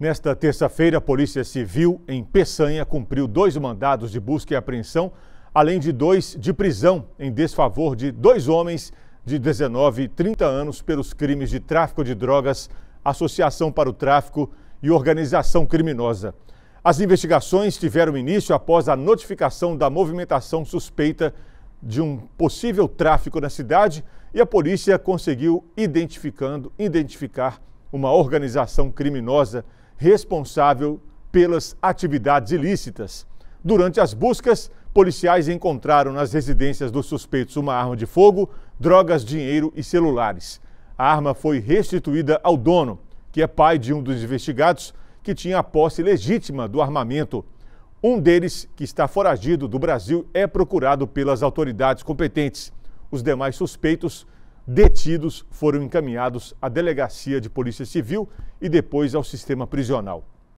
Nesta terça-feira, a Polícia Civil em Peçanha cumpriu dois mandados de busca e apreensão, além de dois de prisão em desfavor de dois homens de 19 e 30 anos pelos crimes de tráfico de drogas, associação para o tráfico e organização criminosa. As investigações tiveram início após a notificação da movimentação suspeita de um possível tráfico na cidade e a polícia conseguiu identificando, identificar uma organização criminosa responsável pelas atividades ilícitas. Durante as buscas, policiais encontraram nas residências dos suspeitos uma arma de fogo, drogas, dinheiro e celulares. A arma foi restituída ao dono, que é pai de um dos investigados, que tinha a posse legítima do armamento. Um deles, que está foragido do Brasil, é procurado pelas autoridades competentes. Os demais suspeitos detidos foram encaminhados à Delegacia de Polícia Civil e depois ao sistema prisional.